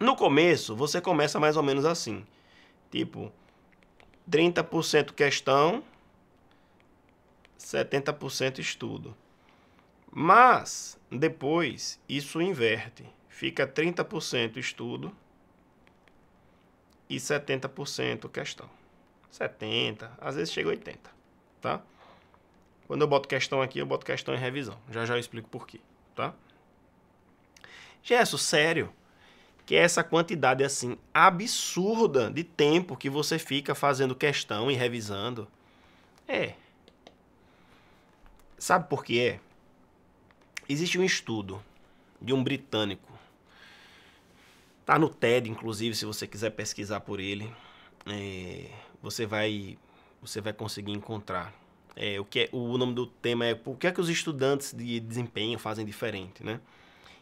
No começo, você começa mais ou menos assim. Tipo, 30% questão, 70% estudo. Mas depois isso inverte. Fica 30% estudo e 70% questão. 70, às vezes chega 80, tá? Quando eu boto questão aqui, eu boto questão em revisão. Já já eu explico por quê, tá? Gesso, sério? que é essa quantidade assim absurda de tempo que você fica fazendo questão e revisando. É. Sabe por que é? Existe um estudo de um britânico. Tá no TED, inclusive, se você quiser pesquisar por ele, é, você vai você vai conseguir encontrar. É, o que é, o nome do tema é por que é que os estudantes de desempenho fazem diferente, né?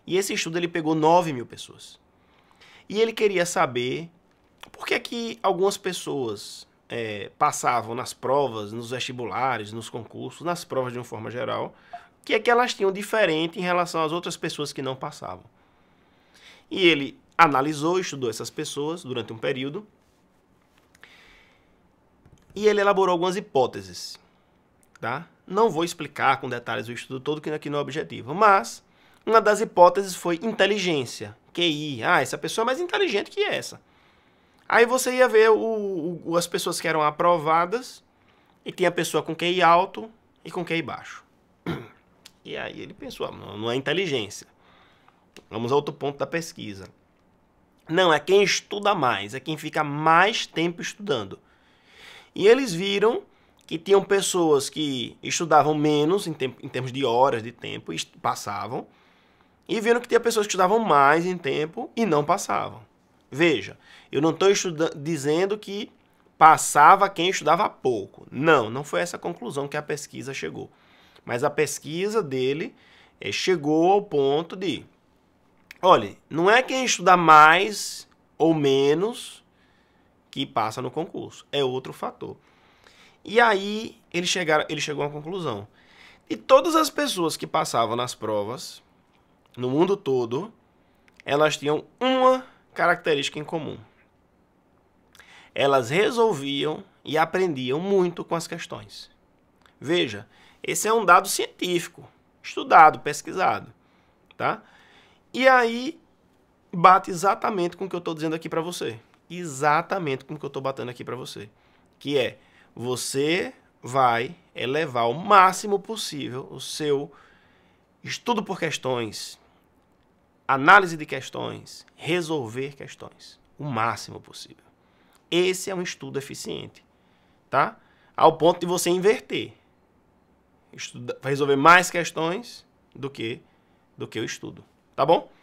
E esse estudo ele pegou 9 mil pessoas. E ele queria saber por que é que algumas pessoas é, passavam nas provas, nos vestibulares, nos concursos, nas provas de uma forma geral, que é que elas tinham diferente em relação às outras pessoas que não passavam. E ele analisou, estudou essas pessoas durante um período e ele elaborou algumas hipóteses, tá? Não vou explicar com detalhes o estudo todo que aqui não é objetivo, mas uma das hipóteses foi inteligência, QI. Ah, essa pessoa é mais inteligente que essa. Aí você ia ver o, o, as pessoas que eram aprovadas e tinha pessoa com QI alto e com QI baixo. E aí ele pensou, ah, não é inteligência. Vamos a outro ponto da pesquisa. Não, é quem estuda mais, é quem fica mais tempo estudando. E eles viram que tinham pessoas que estudavam menos em, tempo, em termos de horas de tempo, passavam, e vendo que tinha pessoas que estudavam mais em tempo e não passavam. Veja, eu não estou dizendo que passava quem estudava pouco. Não, não foi essa conclusão que a pesquisa chegou. Mas a pesquisa dele é, chegou ao ponto de: olha, não é quem estuda mais ou menos que passa no concurso, é outro fator. E aí ele, chegaram, ele chegou à conclusão. E todas as pessoas que passavam nas provas no mundo todo, elas tinham uma característica em comum. Elas resolviam e aprendiam muito com as questões. Veja, esse é um dado científico, estudado, pesquisado, tá? E aí bate exatamente com o que eu estou dizendo aqui para você, exatamente com o que eu estou batendo aqui para você, que é você vai elevar o máximo possível o seu estudo por questões, análise de questões, resolver questões o máximo possível. Esse é um estudo eficiente, tá? Ao ponto de você inverter. Estuda, resolver mais questões do que do que o estudo, tá bom?